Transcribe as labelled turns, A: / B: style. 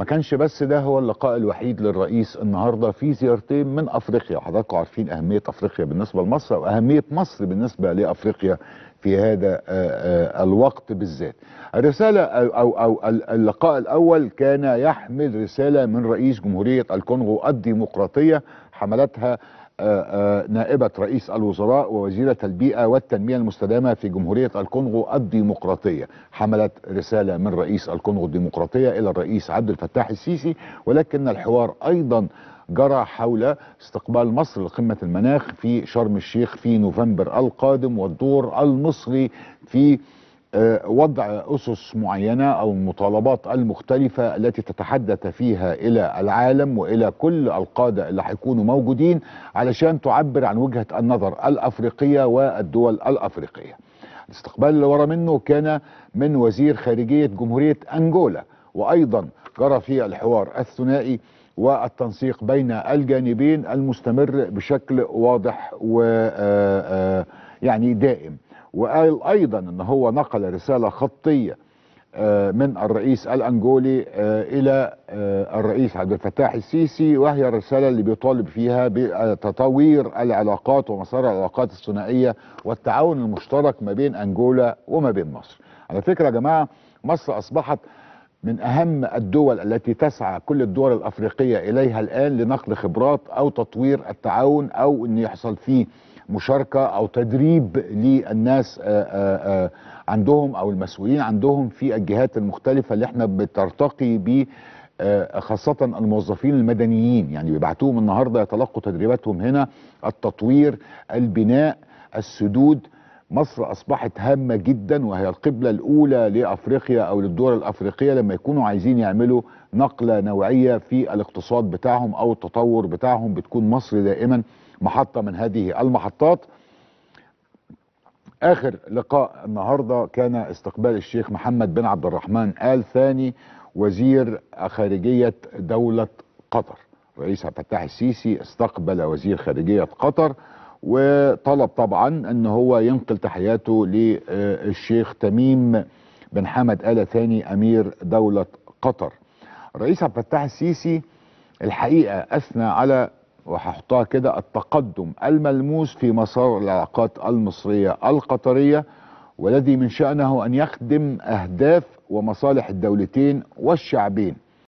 A: ما كانش بس ده هو اللقاء الوحيد للرئيس النهارده في زيارتين من افريقيا وحضراتكم عارفين اهميه افريقيا بالنسبه لمصر واهميه مصر بالنسبه لافريقيا في هذا آه، آه، الوقت بالذات. الرساله او او اللقاء الاول كان يحمل رساله من رئيس جمهوريه الكونغو الديمقراطيه حملتها آه، آه، نائبة رئيس الوزراء ووزيرة البيئة والتنمية المستدامة في جمهورية الكونغو الديمقراطية حملت رسالة من رئيس الكونغو الديمقراطية إلى الرئيس عبد الفتاح السيسي ولكن الحوار أيضا جرى حول استقبال مصر لقمة المناخ في شرم الشيخ في نوفمبر القادم والدور المصري في آه، وضع أسس معينة أو المطالبات المختلفة التي تتحدث فيها إلى العالم وإلى كل القادة اللي هيكونوا موجودين علشان تعبر عن وجهة النظر الأفريقية والدول الأفريقية الاستقبال اللي ورا منه كان من وزير خارجية جمهورية أنجولا وأيضا جرى في الحوار الثنائي والتنسيق بين الجانبين المستمر بشكل واضح ويعني آه، آه، دائم وقال ايضا ان هو نقل رساله خطيه آه، من الرئيس الانجولي آه، الى آه، الرئيس عبد الفتاح السيسي وهي الرساله اللي بيطالب فيها بتطوير العلاقات ومسار العلاقات الثنائيه والتعاون المشترك ما بين انجولا وما بين مصر. على فكره يا جماعه مصر اصبحت من اهم الدول التي تسعى كل الدول الافريقيه اليها الان لنقل خبرات او تطوير التعاون او ان يحصل فيه مشاركه او تدريب للناس آه، آه، آه، عندهم او المسؤولين عندهم في الجهات المختلفه اللي احنا بترتقي ب خاصة الموظفين المدنيين يعني بيبعتوهم النهاردة يتلقوا تدريباتهم هنا التطوير البناء السدود مصر أصبحت هامة جدا وهي القبلة الأولى لأفريقيا أو للدول الأفريقية لما يكونوا عايزين يعملوا نقلة نوعية في الاقتصاد بتاعهم أو التطور بتاعهم بتكون مصر دائما محطة من هذه المحطات آخر لقاء النهاردة كان استقبال الشيخ محمد بن عبد الرحمن آل ثاني وزير خارجية دولة قطر رئيس عبد الفتاح السيسي استقبل وزير خارجية قطر وطلب طبعا ان هو ينقل تحياته للشيخ تميم بن حمد آل ثاني امير دولة قطر رئيس عبد الفتاح السيسي الحقيقة اثنى على وهحطها كده التقدم الملموس في مسار العلاقات المصرية القطرية والذي من شأنه أن يخدم أهداف ومصالح الدولتين والشعبين